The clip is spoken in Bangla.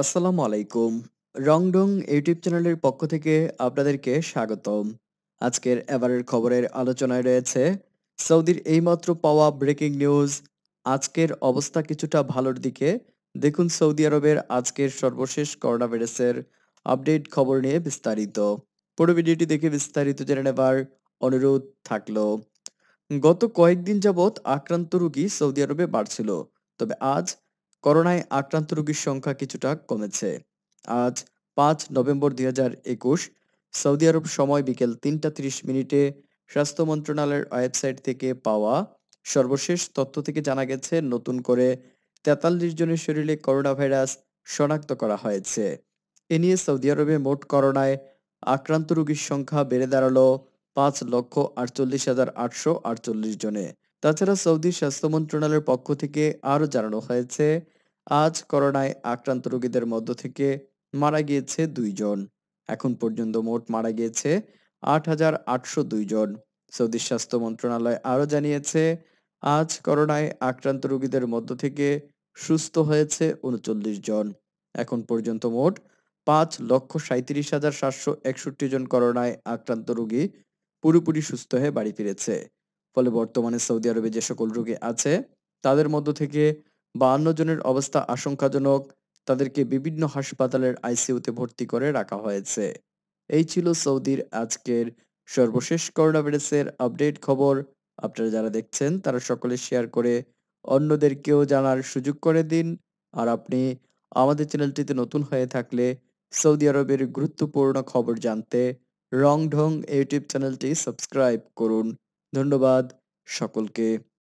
আসসালামু আলাইকুম রংডং ইউটিউব চ্যানেলের পক্ষ থেকে আপনাদেরকে স্বাগতম আজকের এবারের খবরের আলোচনায় রয়েছে সৌদির এইমাত্র পাওয়া ব্রেকিং নিউজ আজকের অবস্থা কিছুটা ভালোর দিকে দেখুন সৌদি আরবের আজকের সর্বশেষ করোনা ভাইরাসের আপডেট খবর নিয়ে বিস্তারিত পুরো ভিডিওটি দেখে বিস্তারিত জেনে নেবার অনুরোধ থাকলো গত কয়েকদিন যাবৎ আক্রান্ত রুগী সৌদি আরবে বাড়ছিল তবে আজ করোনায় আক্রান্ত রোগীর সংখ্যা কিছুটা কমেছে আজ পাঁচ নভেম্বর দুই সৌদি আরব সময় বিকেল তিনটা তিরিশ মিনিটে স্বাস্থ্য মন্ত্রণালয়ের ওয়েবসাইট থেকে পাওয়া সর্বশেষ তথ্য থেকে জানা গেছে নতুন করে তেতাল্লিশ জনের শরীরে করোনা ভাইরাস শনাক্ত করা হয়েছে এ নিয়ে সৌদি আরবে মোট করোনায় আক্রান্ত রোগীর সংখ্যা বেড়ে দাঁড়ালো পাঁচ লক্ষ আটচল্লিশ হাজার আটশো আটচল্লিশ জনে তাছাড়া সৌদি স্বাস্থ্য মন্ত্রণালয়ের পক্ষ থেকে আরও জানানো হয়েছে আজ করোনায় আক্রান্ত রোগীদের মধ্য থেকে মারা গিয়েছে দুইজন এখন পর্যন্ত মোট মারা গিয়েছে আট হাজার আটশো দুইজন সৌদি স্বাস্থ্য মন্ত্রণালয় আরও জানিয়েছে আজ করোনায় আক্রান্ত রোগীদের মধ্য থেকে সুস্থ হয়েছে উনচল্লিশ জন এখন পর্যন্ত মোট পাঁচ লক্ষ সাঁত্রিশ হাজার সাতশো একষট্টি জন করোনায় আক্রান্ত রোগী পুরোপুরি সুস্থ হয়ে বাড়ি ফিরেছে ফলে বর্তমানে সৌদি আরবে যে সকল রোগী আছে তাদের মধ্য থেকে বাহান্ন জনের অবস্থা আশঙ্কাজনক তাদেরকে বিভিন্ন হাসপাতালের আইসিউতে ভর্তি করে রাখা হয়েছে এই ছিল সৌদির আজকের সর্বশেষ করোনা ভাইরাসের আপডেট খবর আপনারা যারা দেখছেন তারা সকলে শেয়ার করে অন্যদেরকেও জানার সুযোগ করে দিন আর আপনি আমাদের চ্যানেলটিতে নতুন হয়ে থাকলে সৌদি আরবের গুরুত্বপূর্ণ খবর জানতে রং ঢং ইউটিউব চ্যানেলটি সাবস্ক্রাইব করুন ধন্যবাদ সকলকে